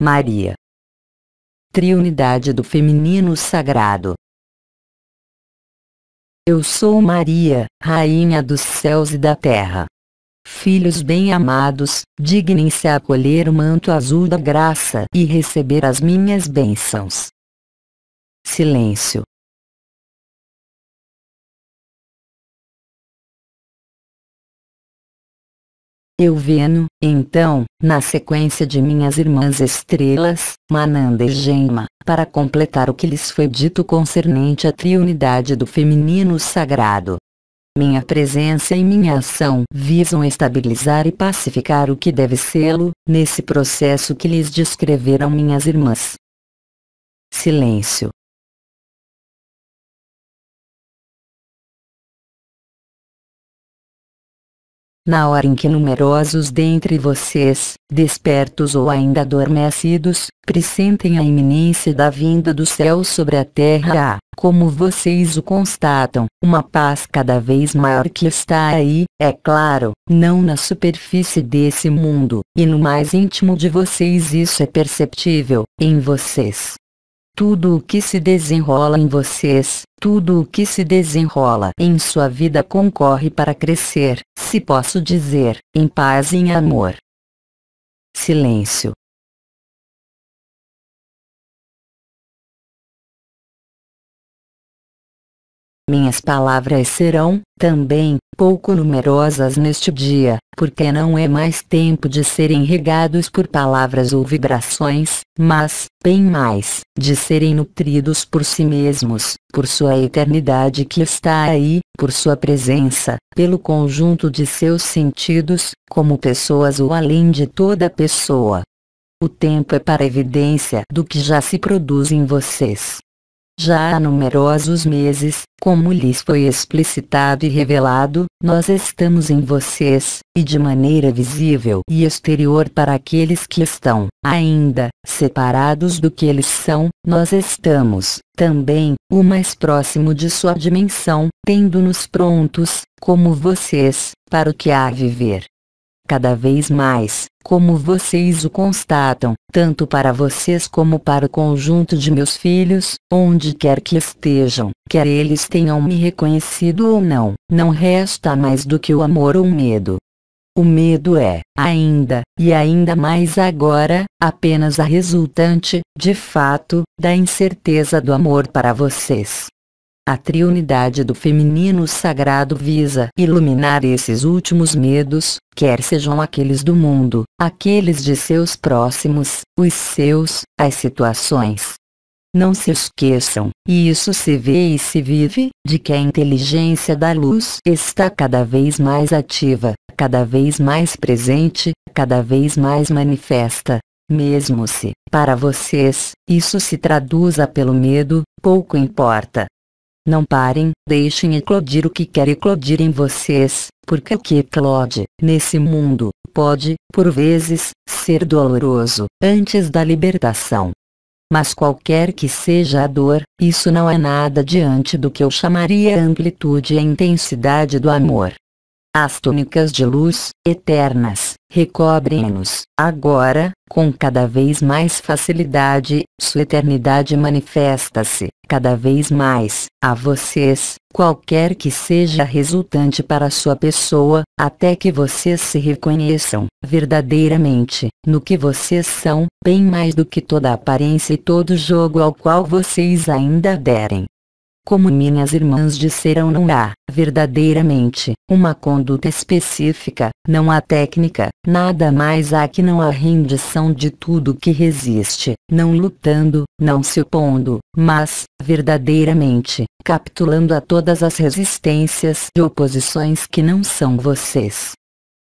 Maria. Triunidade do feminino sagrado. Eu sou Maria, Rainha dos céus e da terra. Filhos bem-amados, dignem-se a acolher o manto azul da graça e receber as minhas bênçãos. Silêncio. Eu Euveno, então, na sequência de minhas irmãs estrelas, Mananda e Gema, para completar o que lhes foi dito concernente à triunidade do feminino sagrado. Minha presença e minha ação visam estabilizar e pacificar o que deve sê-lo, nesse processo que lhes descreveram minhas irmãs. Silêncio. na hora em que numerosos dentre vocês, despertos ou ainda adormecidos, pressentem a iminência da vinda do céu sobre a terra, há, ah, como vocês o constatam, uma paz cada vez maior que está aí, é claro, não na superfície desse mundo, e no mais íntimo de vocês isso é perceptível, em vocês, tudo o que se desenrola em vocês, tudo o que se desenrola em sua vida concorre para crescer, se posso dizer, em paz e em amor. Silêncio. Minhas palavras serão, também, pouco numerosas neste dia, porque não é mais tempo de serem regados por palavras ou vibrações, mas, bem mais, de serem nutridos por si mesmos, por sua eternidade que está aí, por sua presença, pelo conjunto de seus sentidos, como pessoas ou além de toda pessoa. O tempo é para evidência do que já se produz em vocês. Já há numerosos meses, como lhes foi explicitado e revelado, nós estamos em vocês, e de maneira visível e exterior para aqueles que estão, ainda, separados do que eles são, nós estamos, também, o mais próximo de sua dimensão, tendo-nos prontos, como vocês, para o que há a viver cada vez mais, como vocês o constatam, tanto para vocês como para o conjunto de meus filhos, onde quer que estejam, quer eles tenham me reconhecido ou não, não resta mais do que o amor ou o medo. O medo é, ainda, e ainda mais agora, apenas a resultante, de fato, da incerteza do amor para vocês. A triunidade do feminino sagrado visa iluminar esses últimos medos, quer sejam aqueles do mundo, aqueles de seus próximos, os seus, as situações. Não se esqueçam, e isso se vê e se vive, de que a inteligência da luz está cada vez mais ativa, cada vez mais presente, cada vez mais manifesta. Mesmo se, para vocês, isso se traduza pelo medo, pouco importa, não parem, deixem eclodir o que quer eclodir em vocês, porque o que eclode, nesse mundo, pode, por vezes, ser doloroso, antes da libertação. Mas qualquer que seja a dor, isso não é nada diante do que eu chamaria amplitude e intensidade do amor. As túnicas de luz, eternas, recobrem-nos, agora, com cada vez mais facilidade, sua eternidade manifesta-se, cada vez mais, a vocês, qualquer que seja a resultante para sua pessoa, até que vocês se reconheçam, verdadeiramente, no que vocês são, bem mais do que toda aparência e todo jogo ao qual vocês ainda aderem, como minhas irmãs disseram não há, verdadeiramente, uma conduta específica, não há técnica, nada mais há que não há rendição de tudo que resiste, não lutando, não se opondo, mas, verdadeiramente, capitulando a todas as resistências e oposições que não são vocês.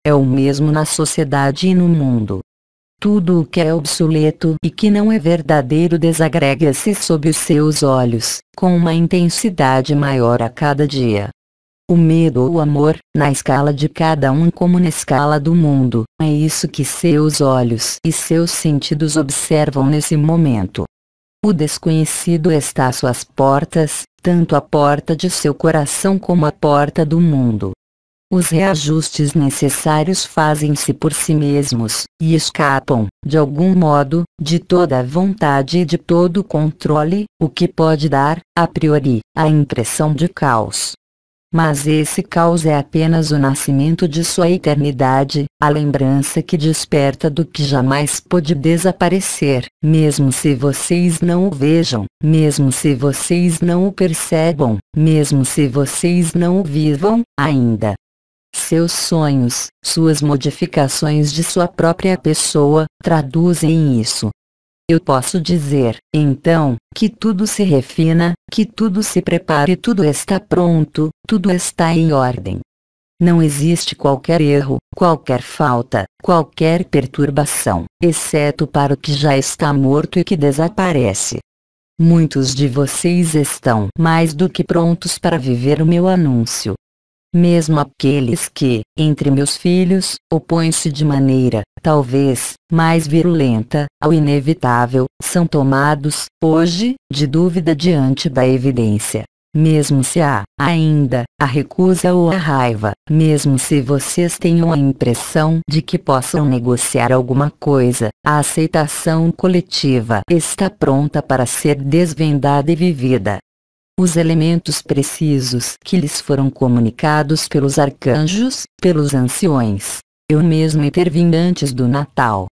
É o mesmo na sociedade e no mundo. Tudo o que é obsoleto e que não é verdadeiro desagrega-se sob os seus olhos, com uma intensidade maior a cada dia. O medo ou o amor, na escala de cada um como na escala do mundo, é isso que seus olhos e seus sentidos observam nesse momento. O desconhecido está às suas portas, tanto a porta de seu coração como a porta do mundo. Os reajustes necessários fazem-se por si mesmos, e escapam, de algum modo, de toda a vontade e de todo o controle, o que pode dar, a priori, a impressão de caos. Mas esse caos é apenas o nascimento de sua eternidade, a lembrança que desperta do que jamais pôde desaparecer, mesmo se vocês não o vejam, mesmo se vocês não o percebam, mesmo se vocês não o vivam, ainda seus sonhos, suas modificações de sua própria pessoa, traduzem isso. Eu posso dizer, então, que tudo se refina, que tudo se prepara e tudo está pronto, tudo está em ordem. Não existe qualquer erro, qualquer falta, qualquer perturbação, exceto para o que já está morto e que desaparece. Muitos de vocês estão mais do que prontos para viver o meu anúncio, mesmo aqueles que, entre meus filhos, opõem-se de maneira, talvez, mais virulenta, ao inevitável, são tomados, hoje, de dúvida diante da evidência. Mesmo se há, ainda, a recusa ou a raiva, mesmo se vocês tenham a impressão de que possam negociar alguma coisa, a aceitação coletiva está pronta para ser desvendada e vivida os elementos precisos que lhes foram comunicados pelos arcanjos, pelos anciões. Eu mesmo intervim antes do Natal.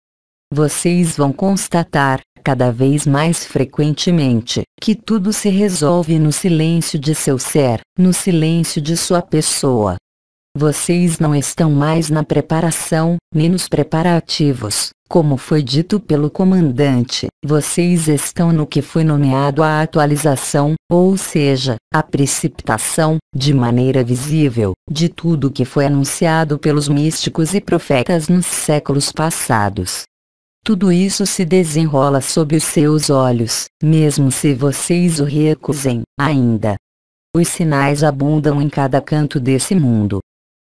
Vocês vão constatar, cada vez mais frequentemente, que tudo se resolve no silêncio de seu ser, no silêncio de sua pessoa. Vocês não estão mais na preparação, nem nos preparativos, como foi dito pelo comandante. Vocês estão no que foi nomeado a atualização, ou seja, a precipitação, de maneira visível, de tudo que foi anunciado pelos místicos e profetas nos séculos passados. Tudo isso se desenrola sob os seus olhos, mesmo se vocês o recusem, ainda. Os sinais abundam em cada canto desse mundo,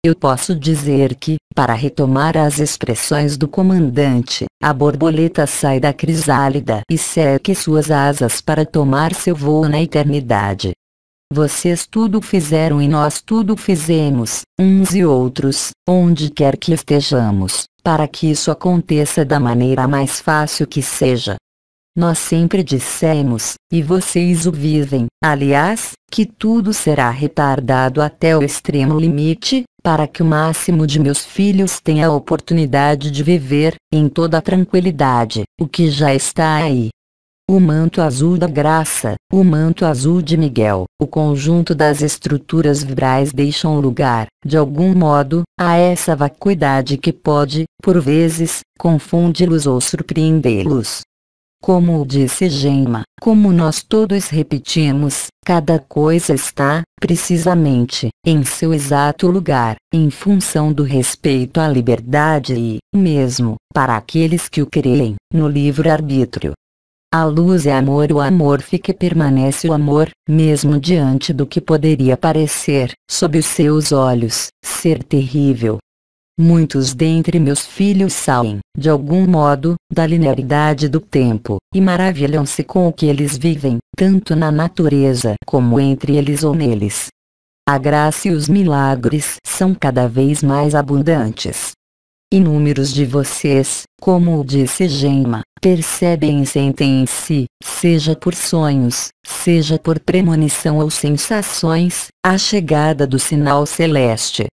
eu posso dizer que, para retomar as expressões do comandante, a borboleta sai da crisálida e seque suas asas para tomar seu voo na eternidade. Vocês tudo fizeram e nós tudo fizemos, uns e outros, onde quer que estejamos, para que isso aconteça da maneira mais fácil que seja. Nós sempre dissemos, e vocês o vivem, aliás, que tudo será retardado até o extremo limite, para que o máximo de meus filhos tenha a oportunidade de viver, em toda a tranquilidade, o que já está aí. O manto azul da graça, o manto azul de Miguel, o conjunto das estruturas vibrais deixam lugar, de algum modo, a essa vacuidade que pode, por vezes, confundi-los ou surpreendê-los. Como o disse Gemma, como nós todos repetimos, cada coisa está, precisamente, em seu exato lugar, em função do respeito à liberdade e, mesmo, para aqueles que o creem, no livre-arbítrio. A luz é amor, o amor fica e permanece o amor, mesmo diante do que poderia parecer, sob os seus olhos, ser terrível, Muitos dentre meus filhos saem, de algum modo, da linearidade do tempo, e maravilham-se com o que eles vivem, tanto na natureza como entre eles ou neles. A graça e os milagres são cada vez mais abundantes. Inúmeros de vocês, como o disse Gema, percebem e sentem em si, seja por sonhos, seja por premonição ou sensações, a chegada do sinal celeste,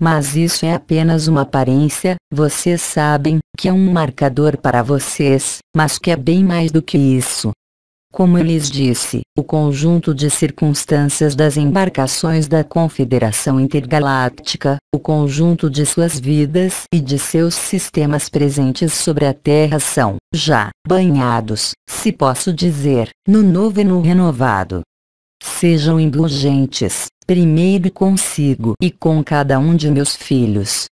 mas isso é apenas uma aparência, vocês sabem, que é um marcador para vocês, mas que é bem mais do que isso. Como eu lhes disse, o conjunto de circunstâncias das embarcações da Confederação Intergaláctica, o conjunto de suas vidas e de seus sistemas presentes sobre a Terra são, já, banhados, se posso dizer, no novo e no renovado. Sejam indulgentes, primeiro consigo e com cada um de meus filhos.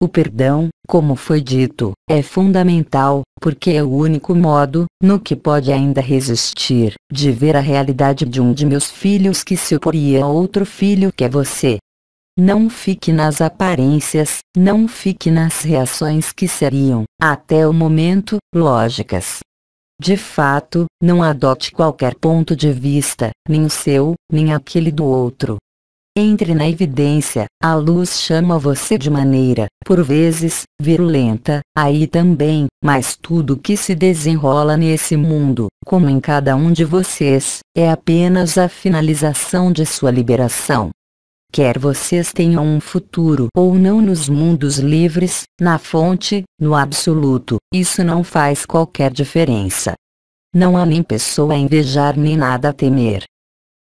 O perdão, como foi dito, é fundamental, porque é o único modo, no que pode ainda resistir, de ver a realidade de um de meus filhos que se oporia a outro filho que é você. Não fique nas aparências, não fique nas reações que seriam, até o momento, lógicas. De fato, não adote qualquer ponto de vista, nem o seu, nem aquele do outro, entre na evidência, a luz chama você de maneira, por vezes, virulenta, aí também, mas tudo que se desenrola nesse mundo, como em cada um de vocês, é apenas a finalização de sua liberação. Quer vocês tenham um futuro ou não nos mundos livres, na fonte, no absoluto, isso não faz qualquer diferença. Não há nem pessoa a invejar nem nada a temer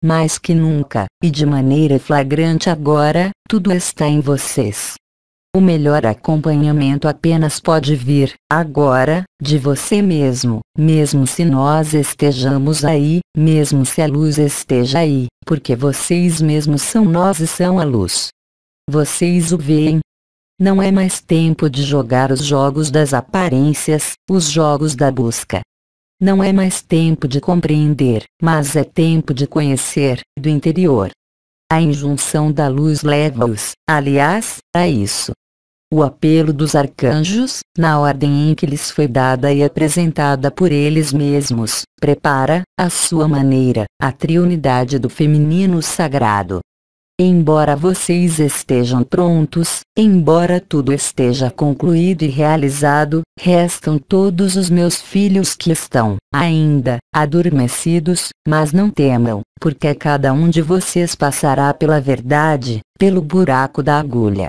mais que nunca, e de maneira flagrante agora, tudo está em vocês. O melhor acompanhamento apenas pode vir, agora, de você mesmo, mesmo se nós estejamos aí, mesmo se a luz esteja aí, porque vocês mesmos são nós e são a luz. Vocês o veem. Não é mais tempo de jogar os jogos das aparências, os jogos da busca, não é mais tempo de compreender, mas é tempo de conhecer, do interior. A injunção da luz leva-os, aliás, a isso. O apelo dos arcanjos, na ordem em que lhes foi dada e apresentada por eles mesmos, prepara, à sua maneira, a triunidade do feminino sagrado. Embora vocês estejam prontos, embora tudo esteja concluído e realizado, restam todos os meus filhos que estão, ainda, adormecidos, mas não temam, porque cada um de vocês passará pela verdade, pelo buraco da agulha.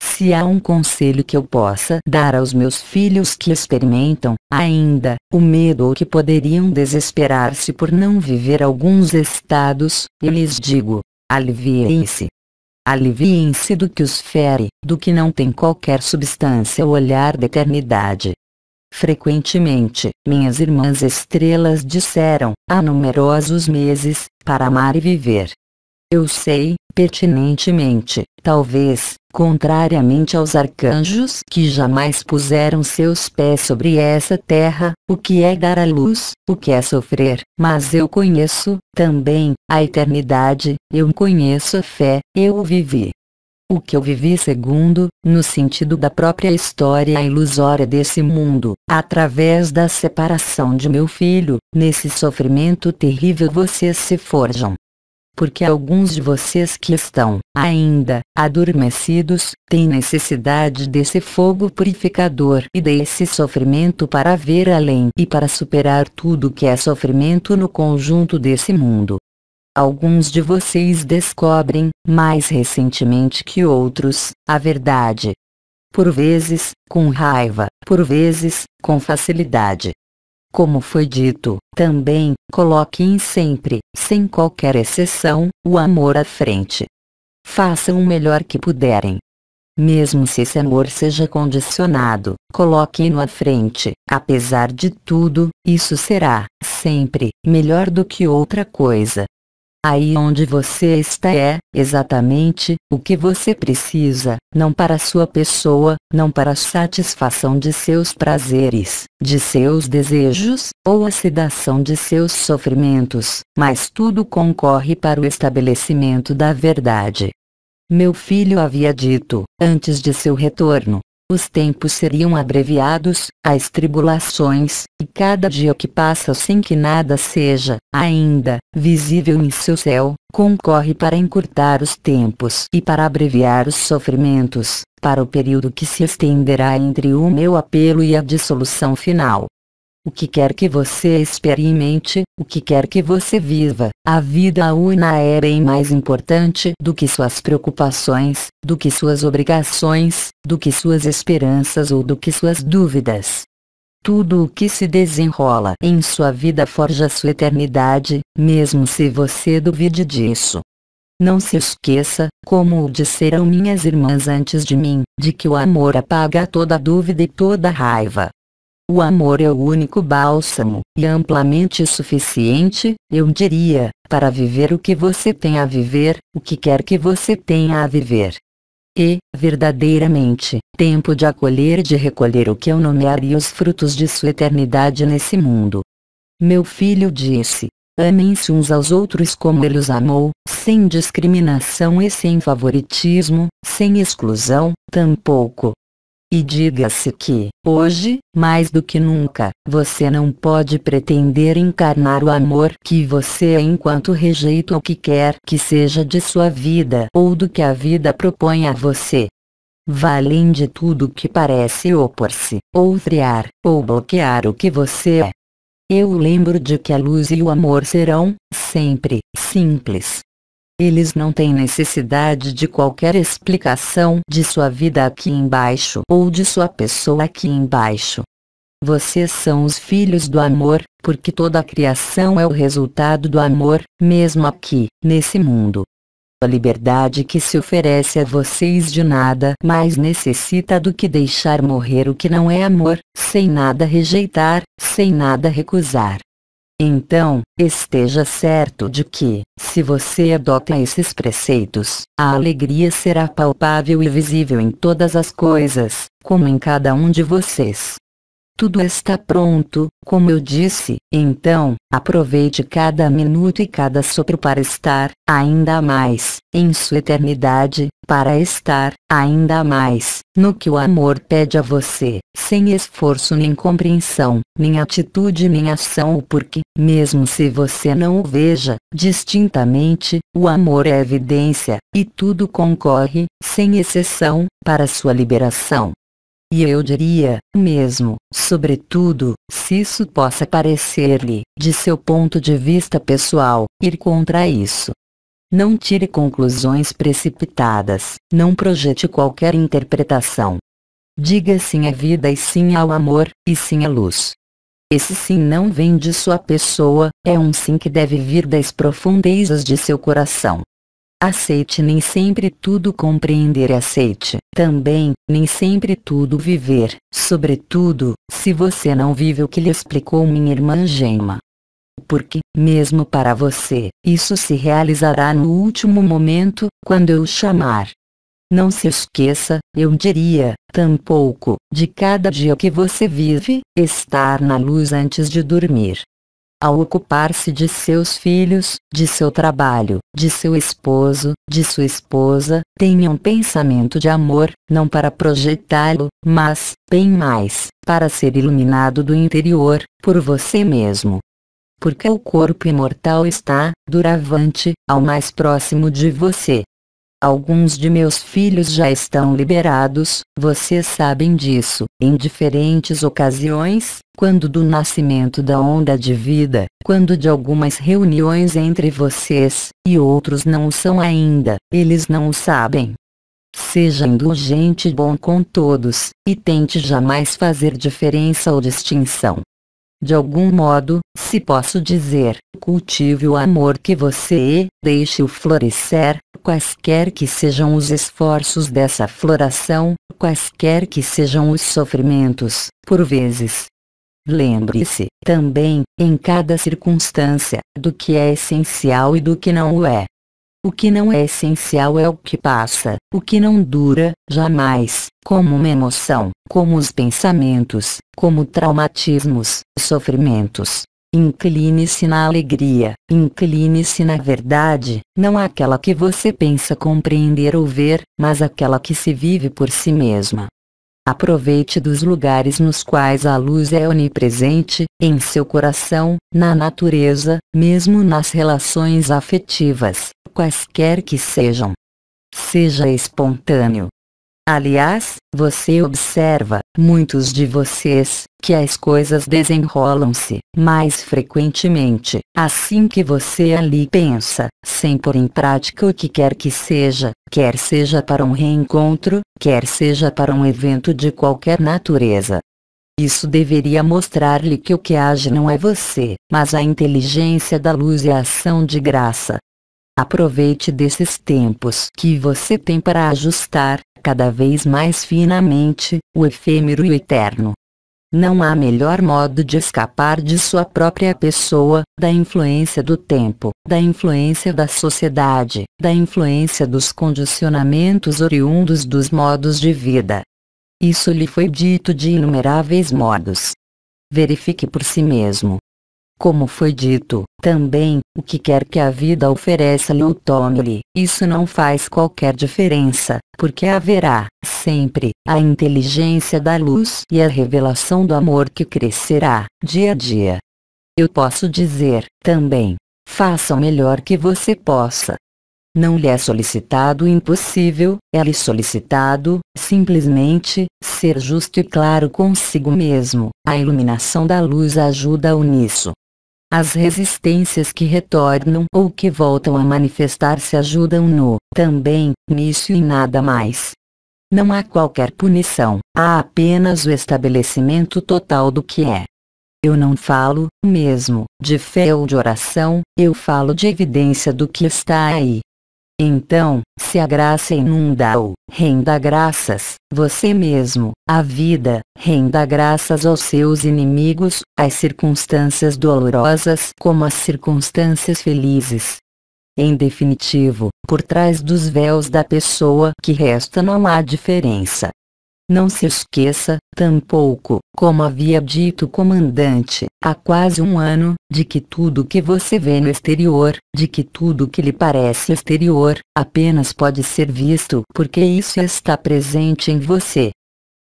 Se há um conselho que eu possa dar aos meus filhos que experimentam, ainda, o medo ou que poderiam desesperar-se por não viver alguns estados, eu lhes digo, Aliviem-se. Aliviem-se do que os fere, do que não tem qualquer substância o olhar da eternidade. Frequentemente, minhas irmãs estrelas disseram, há numerosos meses, para amar e viver. Eu sei, pertinentemente, talvez, contrariamente aos arcanjos que jamais puseram seus pés sobre essa terra, o que é dar à luz, o que é sofrer, mas eu conheço, também, a eternidade, eu conheço a fé, eu vivi. O que eu vivi segundo, no sentido da própria história ilusória desse mundo, através da separação de meu filho, nesse sofrimento terrível vocês se forjam porque alguns de vocês que estão, ainda, adormecidos, têm necessidade desse fogo purificador e desse sofrimento para ver além e para superar tudo que é sofrimento no conjunto desse mundo. Alguns de vocês descobrem, mais recentemente que outros, a verdade. Por vezes, com raiva, por vezes, com facilidade, como foi dito, também, coloquem sempre, sem qualquer exceção, o amor à frente. Façam o melhor que puderem. Mesmo se esse amor seja condicionado, coloquem-no à frente, apesar de tudo, isso será, sempre, melhor do que outra coisa. Aí onde você está é, exatamente, o que você precisa, não para sua pessoa, não para a satisfação de seus prazeres, de seus desejos, ou a sedação de seus sofrimentos, mas tudo concorre para o estabelecimento da verdade. Meu filho havia dito, antes de seu retorno, os tempos seriam abreviados, as tribulações, e cada dia que passa sem que nada seja, ainda, visível em seu céu, concorre para encurtar os tempos e para abreviar os sofrimentos, para o período que se estenderá entre o meu apelo e a dissolução final. O que quer que você experimente, o que quer que você viva, a vida una é bem mais importante do que suas preocupações, do que suas obrigações, do que suas esperanças ou do que suas dúvidas. Tudo o que se desenrola em sua vida forja sua eternidade, mesmo se você duvide disso. Não se esqueça, como o disseram minhas irmãs antes de mim, de que o amor apaga toda dúvida e toda raiva. O amor é o único bálsamo, e amplamente suficiente, eu diria, para viver o que você tem a viver, o que quer que você tenha a viver. E, verdadeiramente, tempo de acolher e de recolher o que eu nomearia os frutos de sua eternidade nesse mundo. Meu filho disse, amem-se uns aos outros como ele os amou, sem discriminação e sem favoritismo, sem exclusão, tampouco, e diga-se que, hoje, mais do que nunca, você não pode pretender encarnar o amor que você é enquanto rejeita o que quer que seja de sua vida ou do que a vida propõe a você. além de tudo que parece opor-se, ou friar, ou bloquear o que você é. Eu lembro de que a luz e o amor serão, sempre, simples, eles não têm necessidade de qualquer explicação de sua vida aqui embaixo ou de sua pessoa aqui embaixo. Vocês são os filhos do amor, porque toda a criação é o resultado do amor, mesmo aqui, nesse mundo. A liberdade que se oferece a vocês de nada mais necessita do que deixar morrer o que não é amor, sem nada rejeitar, sem nada recusar. Então, esteja certo de que, se você adota esses preceitos, a alegria será palpável e visível em todas as coisas, como em cada um de vocês. Tudo está pronto, como eu disse, então, aproveite cada minuto e cada sopro para estar, ainda mais, em sua eternidade, para estar, ainda mais, no que o amor pede a você, sem esforço nem compreensão, nem atitude nem ação porque, mesmo se você não o veja, distintamente, o amor é evidência, e tudo concorre, sem exceção, para sua liberação. E eu diria, mesmo, sobretudo, se isso possa parecer-lhe, de seu ponto de vista pessoal, ir contra isso. Não tire conclusões precipitadas, não projete qualquer interpretação. Diga sim à vida e sim ao amor, e sim à luz. Esse sim não vem de sua pessoa, é um sim que deve vir das profundezas de seu coração aceite nem sempre tudo compreender e é aceite também, nem sempre tudo viver, sobretudo, se você não vive o que lhe explicou minha irmã Gema. Porque, mesmo para você, isso se realizará no último momento, quando eu chamar. Não se esqueça, eu diria, tampouco, de cada dia que você vive, estar na luz antes de dormir ao ocupar-se de seus filhos, de seu trabalho, de seu esposo, de sua esposa, tenha um pensamento de amor, não para projetá-lo, mas, bem mais, para ser iluminado do interior, por você mesmo. Porque o corpo imortal está, duravante, ao mais próximo de você. Alguns de meus filhos já estão liberados, vocês sabem disso. Em diferentes ocasiões, quando do nascimento da onda de vida, quando de algumas reuniões entre vocês, e outros não o são ainda, eles não o sabem. Seja indulgente e bom com todos, e tente jamais fazer diferença ou distinção, de algum modo, se posso dizer, cultive o amor que você é, deixe-o florescer, quaisquer que sejam os esforços dessa floração, quaisquer que sejam os sofrimentos, por vezes. Lembre-se, também, em cada circunstância, do que é essencial e do que não o é. O que não é essencial é o que passa, o que não dura, jamais, como uma emoção, como os pensamentos, como traumatismos, sofrimentos. Incline-se na alegria, incline-se na verdade, não aquela que você pensa compreender ou ver, mas aquela que se vive por si mesma. Aproveite dos lugares nos quais a luz é onipresente, em seu coração, na natureza, mesmo nas relações afetivas, quaisquer que sejam. Seja espontâneo, Aliás, você observa, muitos de vocês, que as coisas desenrolam-se mais frequentemente, assim que você ali pensa, sem pôr em prática o que quer que seja, quer seja para um reencontro, quer seja para um evento de qualquer natureza. Isso deveria mostrar-lhe que o que age não é você, mas a inteligência da luz e a ação de graça. Aproveite desses tempos que você tem para ajustar, cada vez mais finamente, o efêmero e o eterno. Não há melhor modo de escapar de sua própria pessoa, da influência do tempo, da influência da sociedade, da influência dos condicionamentos oriundos dos modos de vida. Isso lhe foi dito de inumeráveis modos. Verifique por si mesmo. Como foi dito, também, o que quer que a vida ofereça-lhe ou tome-lhe, isso não faz qualquer diferença, porque haverá, sempre, a inteligência da luz e a revelação do amor que crescerá, dia a dia. Eu posso dizer, também, faça o melhor que você possa. Não lhe é solicitado o impossível, é-lhe solicitado, simplesmente, ser justo e claro consigo mesmo. A iluminação da luz ajuda-o nisso. As resistências que retornam ou que voltam a manifestar-se ajudam no também nisso e nada mais. Não há qualquer punição, há apenas o estabelecimento total do que é. Eu não falo, mesmo, de fé ou de oração, eu falo de evidência do que está aí, então, se a graça inunda-o, renda graças, você mesmo, a vida, renda graças aos seus inimigos, às circunstâncias dolorosas como às circunstâncias felizes. Em definitivo, por trás dos véus da pessoa que resta não há diferença, não se esqueça, tampouco, como havia dito o comandante, há quase um ano, de que tudo que você vê no exterior, de que tudo que lhe parece exterior, apenas pode ser visto porque isso está presente em você.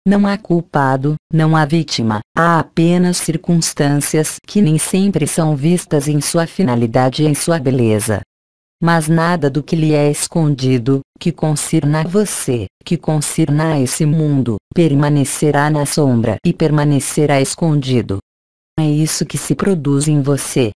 Não há culpado, não há vítima, há apenas circunstâncias que nem sempre são vistas em sua finalidade e em sua beleza mas nada do que lhe é escondido, que concirna você, que concirna esse mundo, permanecerá na sombra e permanecerá escondido. É isso que se produz em você.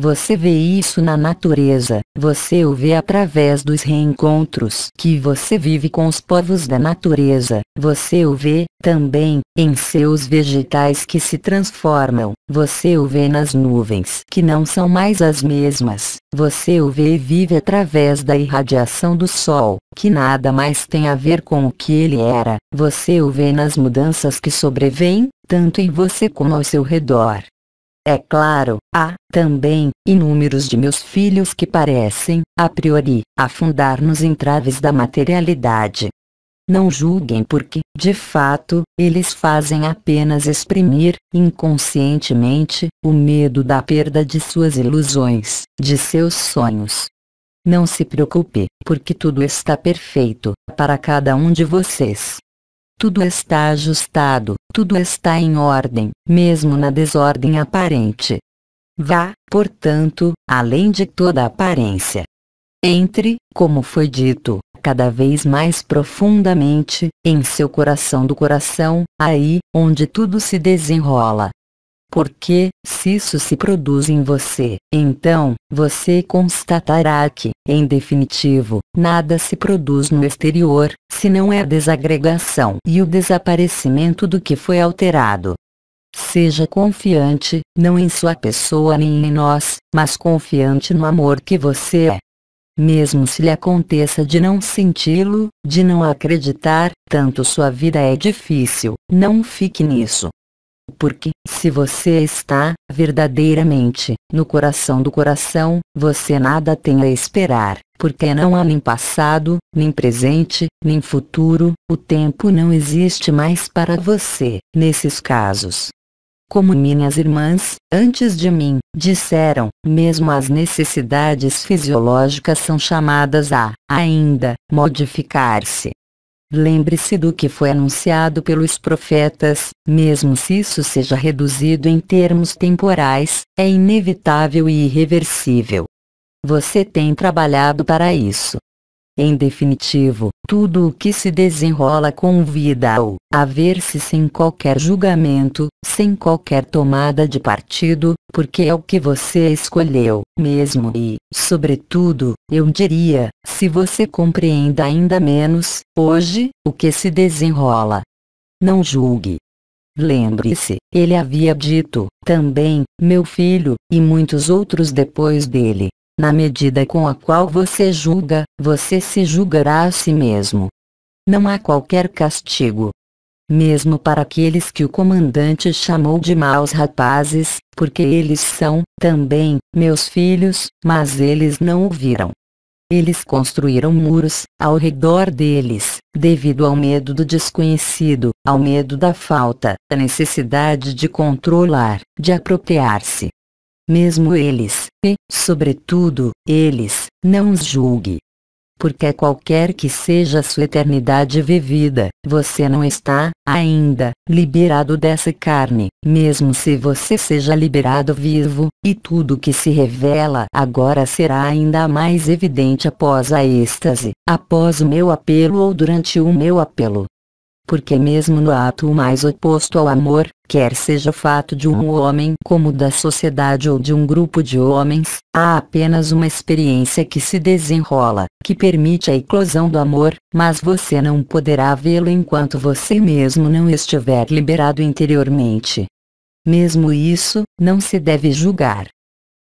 Você vê isso na natureza, você o vê através dos reencontros que você vive com os povos da natureza, você o vê, também, em seus vegetais que se transformam, você o vê nas nuvens que não são mais as mesmas, você o vê e vive através da irradiação do sol, que nada mais tem a ver com o que ele era, você o vê nas mudanças que sobrevêm, tanto em você como ao seu redor, é claro, há, também, inúmeros de meus filhos que parecem, a priori, afundar nos entraves da materialidade. Não julguem porque, de fato, eles fazem apenas exprimir, inconscientemente, o medo da perda de suas ilusões, de seus sonhos. Não se preocupe, porque tudo está perfeito, para cada um de vocês. Tudo está ajustado, tudo está em ordem, mesmo na desordem aparente. Vá, portanto, além de toda aparência. Entre, como foi dito, cada vez mais profundamente, em seu coração do coração, aí, onde tudo se desenrola, porque, se isso se produz em você, então, você constatará que, em definitivo, nada se produz no exterior, se não é a desagregação e o desaparecimento do que foi alterado. Seja confiante, não em sua pessoa nem em nós, mas confiante no amor que você é. Mesmo se lhe aconteça de não senti-lo, de não acreditar, tanto sua vida é difícil, não fique nisso. Porque, se você está, verdadeiramente, no coração do coração, você nada tem a esperar, porque não há nem passado, nem presente, nem futuro, o tempo não existe mais para você, nesses casos. Como minhas irmãs, antes de mim, disseram, mesmo as necessidades fisiológicas são chamadas a, ainda, modificar-se. Lembre-se do que foi anunciado pelos profetas, mesmo se isso seja reduzido em termos temporais, é inevitável e irreversível. Você tem trabalhado para isso. Em definitivo, tudo o que se desenrola convida-o a ver-se sem qualquer julgamento, sem qualquer tomada de partido, porque é o que você escolheu, mesmo e, sobretudo, eu diria, se você compreenda ainda menos, hoje, o que se desenrola. Não julgue. Lembre-se, ele havia dito, também, meu filho, e muitos outros depois dele, na medida com a qual você julga, você se julgará a si mesmo. Não há qualquer castigo. Mesmo para aqueles que o comandante chamou de maus rapazes, porque eles são, também, meus filhos, mas eles não ouviram. Eles construíram muros, ao redor deles, devido ao medo do desconhecido, ao medo da falta, a necessidade de controlar, de apropriar-se mesmo eles, e, sobretudo, eles, não os julgue. Porque qualquer que seja sua eternidade vivida, você não está, ainda, liberado dessa carne, mesmo se você seja liberado vivo, e tudo que se revela agora será ainda mais evidente após a êxtase, após o meu apelo ou durante o meu apelo porque mesmo no ato mais oposto ao amor, quer seja o fato de um homem como da sociedade ou de um grupo de homens, há apenas uma experiência que se desenrola, que permite a eclosão do amor, mas você não poderá vê-lo enquanto você mesmo não estiver liberado interiormente. Mesmo isso, não se deve julgar.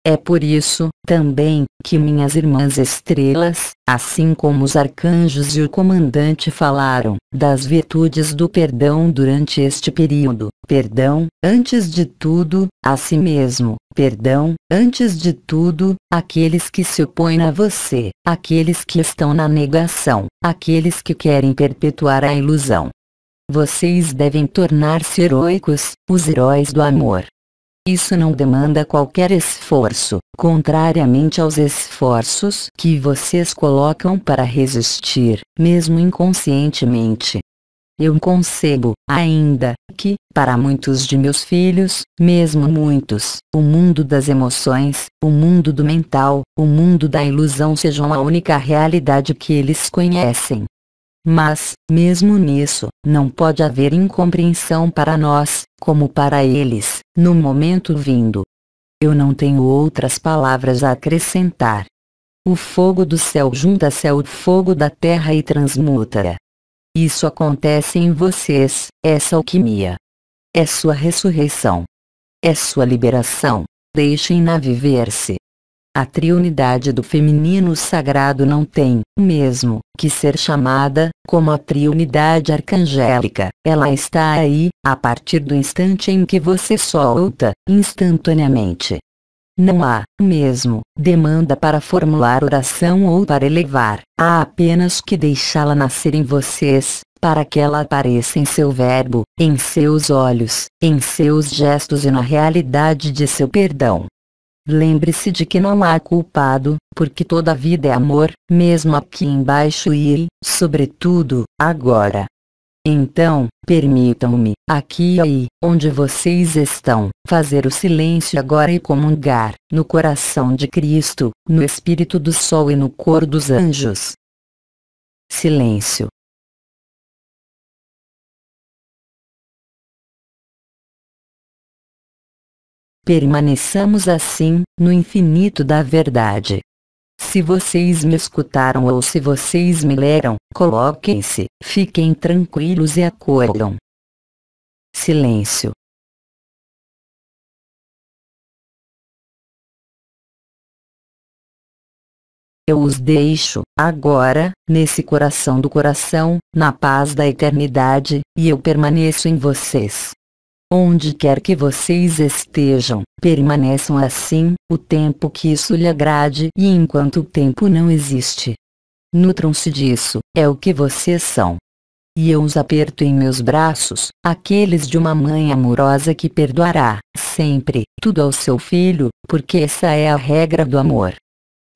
É por isso, também, que minhas irmãs estrelas, assim como os arcanjos e o comandante falaram, das virtudes do perdão durante este período. Perdão, antes de tudo, a si mesmo. Perdão, antes de tudo, aqueles que se opõem a você, aqueles que estão na negação, aqueles que querem perpetuar a ilusão. Vocês devem tornar-se heróicos, os heróis do amor. Isso não demanda qualquer esforço, contrariamente aos esforços que vocês colocam para resistir, mesmo inconscientemente. Eu concebo, ainda, que, para muitos de meus filhos, mesmo muitos, o mundo das emoções, o mundo do mental, o mundo da ilusão sejam a única realidade que eles conhecem. Mas, mesmo nisso, não pode haver incompreensão para nós, como para eles, no momento vindo. Eu não tenho outras palavras a acrescentar. O fogo do céu junta-se ao fogo da terra e transmuta Isso acontece em vocês, essa alquimia. É sua ressurreição. É sua liberação. Deixem-na viver-se. A triunidade do feminino sagrado não tem, mesmo, que ser chamada, como a triunidade arcangélica. Ela está aí, a partir do instante em que você solta, instantaneamente. Não há, mesmo, demanda para formular oração ou para elevar, há apenas que deixá-la nascer em vocês, para que ela apareça em seu verbo, em seus olhos, em seus gestos e na realidade de seu perdão. Lembre-se de que não há culpado, porque toda vida é amor, mesmo aqui embaixo e, sobretudo, agora. Então, permitam-me, aqui e aí, onde vocês estão, fazer o silêncio agora e comungar, no coração de Cristo, no espírito do sol e no cor dos anjos. Silêncio. Permaneçamos assim, no infinito da verdade. Se vocês me escutaram ou se vocês me leram, coloquem-se, fiquem tranquilos e acordam. Silêncio. Eu os deixo, agora, nesse coração do coração, na paz da eternidade, e eu permaneço em vocês. Onde quer que vocês estejam, permaneçam assim, o tempo que isso lhe agrade e enquanto o tempo não existe. Nutram-se disso, é o que vocês são. E eu os aperto em meus braços, aqueles de uma mãe amorosa que perdoará, sempre, tudo ao seu filho, porque essa é a regra do amor.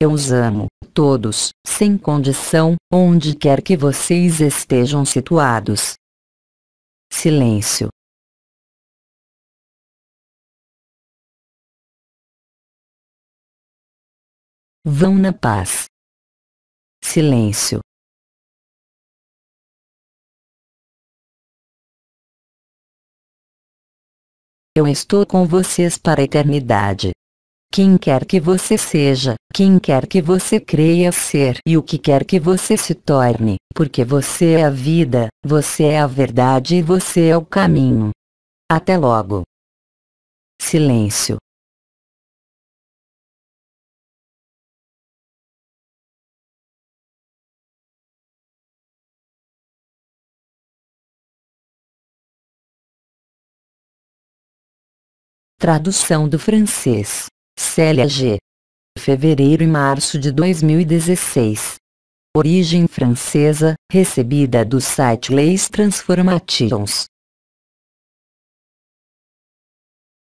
Eu os amo, todos, sem condição, onde quer que vocês estejam situados. Silêncio. Vão na paz. Silêncio. Eu estou com vocês para a eternidade. Quem quer que você seja, quem quer que você creia ser e o que quer que você se torne, porque você é a vida, você é a verdade e você é o caminho. Até logo. Silêncio. Tradução do francês. Célia G. Fevereiro e março de 2016. Origem francesa, recebida do site Leis Transformations.